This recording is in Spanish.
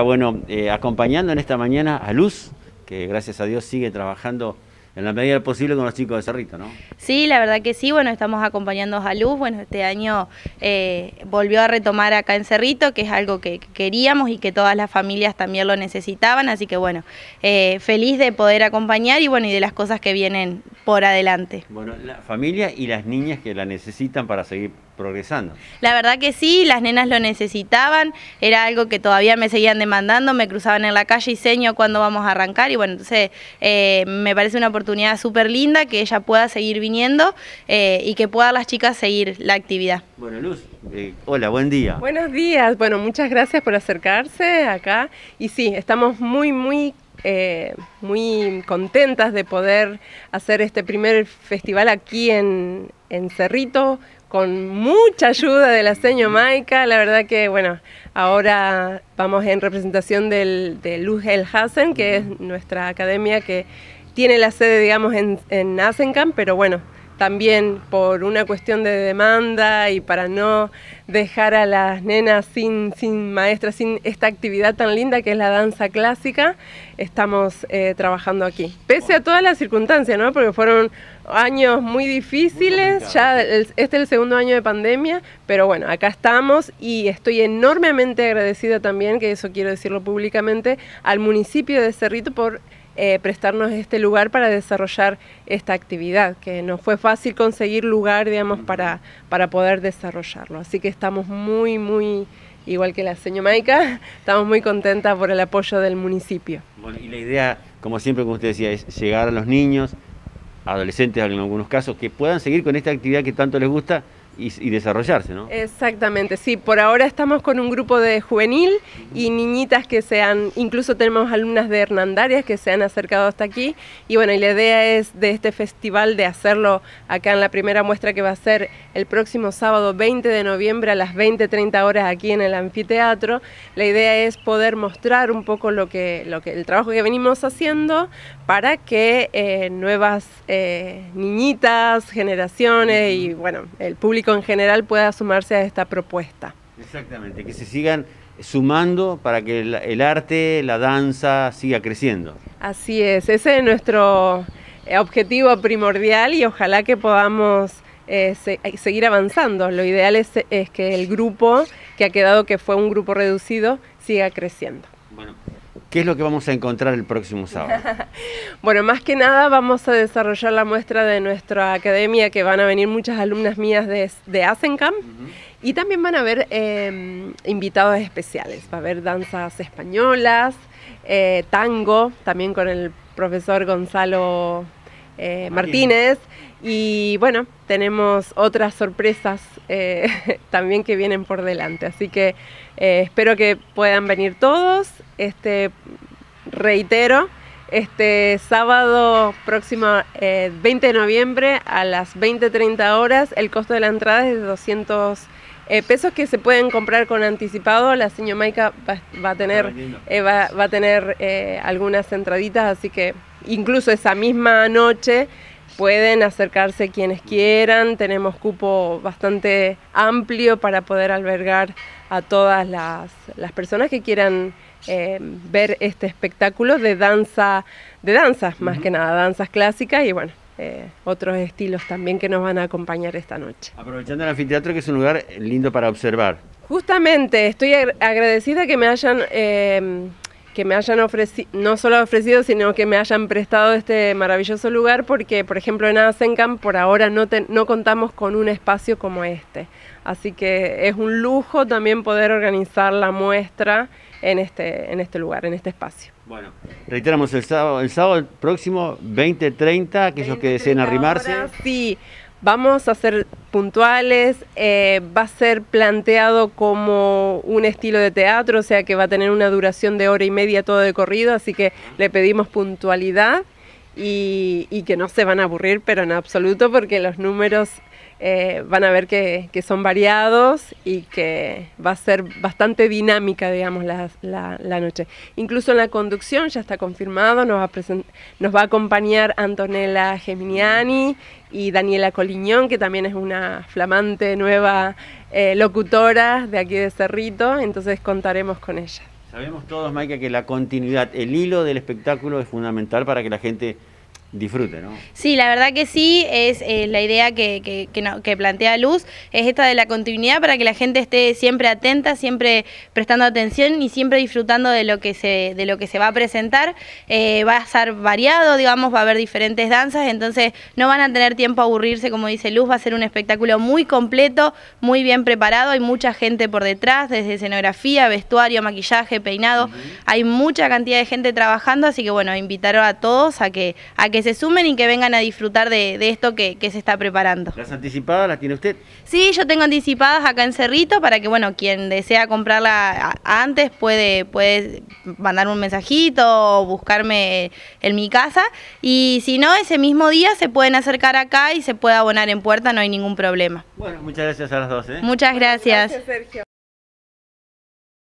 Bueno, eh, acompañando en esta mañana a Luz, que gracias a Dios sigue trabajando en la medida posible con los chicos de Cerrito, ¿no? Sí, la verdad que sí, bueno, estamos acompañando a Luz, bueno, este año eh, volvió a retomar acá en Cerrito, que es algo que queríamos y que todas las familias también lo necesitaban, así que bueno, eh, feliz de poder acompañar y bueno, y de las cosas que vienen por adelante. Bueno, la familia y las niñas que la necesitan para seguir progresando. La verdad que sí, las nenas lo necesitaban, era algo que todavía me seguían demandando, me cruzaban en la calle y seño cuándo vamos a arrancar y bueno, entonces eh, me parece una oportunidad oportunidad súper linda, que ella pueda seguir viniendo eh, y que puedan las chicas seguir la actividad. Bueno, Luz, eh, hola, buen día. Buenos días, bueno, muchas gracias por acercarse acá y sí, estamos muy, muy eh, muy contentas de poder hacer este primer festival aquí en, en Cerrito con mucha ayuda de la seño Maica. La verdad que, bueno, ahora vamos en representación del, de Luz El Hassen, que es nuestra academia que tiene la sede, digamos, en, en pero bueno, también por una cuestión de demanda y para no dejar a las nenas sin, sin maestras, sin esta actividad tan linda que es la danza clásica, estamos eh, trabajando aquí. Pese a todas las circunstancias, ¿no? porque fueron años muy difíciles, ya este es el segundo año de pandemia, pero bueno, acá estamos y estoy enormemente agradecida también, que eso quiero decirlo públicamente, al municipio de Cerrito por eh, prestarnos este lugar para desarrollar esta actividad, que nos fue fácil conseguir lugar, digamos, para, para poder desarrollarlo. Así que estamos muy, muy igual que la señora Maica, estamos muy contentas por el apoyo del municipio. Bueno, y la idea, como siempre, como usted decía, es llegar a los niños, adolescentes en algunos casos, que puedan seguir con esta actividad que tanto les gusta y, desarrollarse, ¿no? Exactamente, sí. Por ahora estamos con un grupo de juvenil y niñitas que se han, incluso tenemos alumnas de Hernandarias que se han acercado hasta aquí. Y bueno, y la idea es de este festival de hacerlo acá en la primera muestra que va a ser el próximo sábado 20 de noviembre a las 20.30 horas aquí en el anfiteatro. La idea es poder mostrar un poco lo que, lo que el trabajo que venimos haciendo para que eh, nuevas eh, niñitas, generaciones y bueno, el público en general pueda sumarse a esta propuesta. Exactamente, que se sigan sumando para que el, arte, la danza siga creciendo. Así es, ese es nuestro eh, objetivo primordial y ojalá que podamos eh, eh, seguir avanzando. Lo ideal es, es que el grupo que ha quedado, que fue un grupo reducido, siga creciendo. Bueno. ¿Qué es lo que vamos a encontrar el próximo sábado? bueno, más que nada vamos a desarrollar la muestra de nuestra academia, que van a venir muchas alumnas mías de, de Asencamp. Y también van a haber eh, invitados especiales. Va a haber danzas españolas, eh, tango, también con el profesor Gonzalo eh, Martínez. Y bueno, tenemos otras sorpresas eh, también que vienen por delante. Así que eh, espero que puedan venir todos. Este, reitero, este sábado próximo, 20 de noviembre, a las 20.30 horas, el costo de la entrada es de 200 pesos que se pueden comprar con anticipado. La señora Maika va, a tener, va a tener algunas entraditas, así que incluso esa misma noche pueden acercarse quienes quieran, tenemos cupo bastante amplio para poder albergar a todas las, personas que quieran eh, ver este espectáculo de danza, de danzas, más que nada, danzas clásicas y bueno, eh, otros estilos también que nos van a acompañar esta noche. Aprovechando el anfiteatro que es un lugar lindo para observar. Justamente, estoy agradecida que me hayan eh, que me hayan ofrecido, no solo ofrecido, sino que me hayan prestado este maravilloso lugar, porque, por ejemplo, en Asencam por ahora no, no contamos con un espacio como este. Así que es un lujo también poder organizar la muestra en este, en este lugar, en este espacio. Bueno, reiteramos el sábado, el sábado próximo, 20.30, aquellos que deseen arrimarse. sí, Vamos a ser puntuales, eh, va a ser planteado como un estilo de teatro, o sea que va a tener una duración de hora y media todo de corrido, así que le pedimos puntualidad y, y que no se van a aburrir, pero en absoluto, porque los números eh, van a ver que, son variados y que va a ser bastante dinámica, digamos, la, noche. Incluso en la conducción ya está confirmado, nos va a, acompañar Antonella Geminiani y Daniela Coliñón, que también es una flamante nueva eh, locutora de aquí de Cerrito, entonces contaremos con ella. Sabemos todos, Maika, que la continuidad, el hilo del espectáculo es fundamental para que la gente disfrute, ¿no? Sí, la verdad que sí, es eh, la idea que, plantea Luz, es esta de la continuidad para que la gente esté siempre atenta, siempre prestando atención y siempre disfrutando de lo que se, de lo que se va a presentar. Eh, va a ser variado, digamos, va a haber diferentes danzas, entonces no van a tener tiempo a aburrirse, como dice Luz, va a ser un espectáculo muy completo, muy bien preparado, hay mucha gente por detrás, desde escenografía, vestuario, maquillaje, peinado, hay mucha cantidad de gente trabajando, así que bueno, invitaron a todos a que, a que se sumen y que vengan a disfrutar de, esto que, se está preparando. ¿Las anticipadas las tiene usted? Sí, yo tengo anticipadas acá en Cerrito para que, bueno, quien desea comprarla antes puede, puede mandarme un mensajito o buscarme en mi casa. Y si no, ese mismo día se pueden acercar acá y se puede abonar en puerta, no hay ningún problema. Bueno, muchas gracias a las dos. ¿eh? Muchas gracias.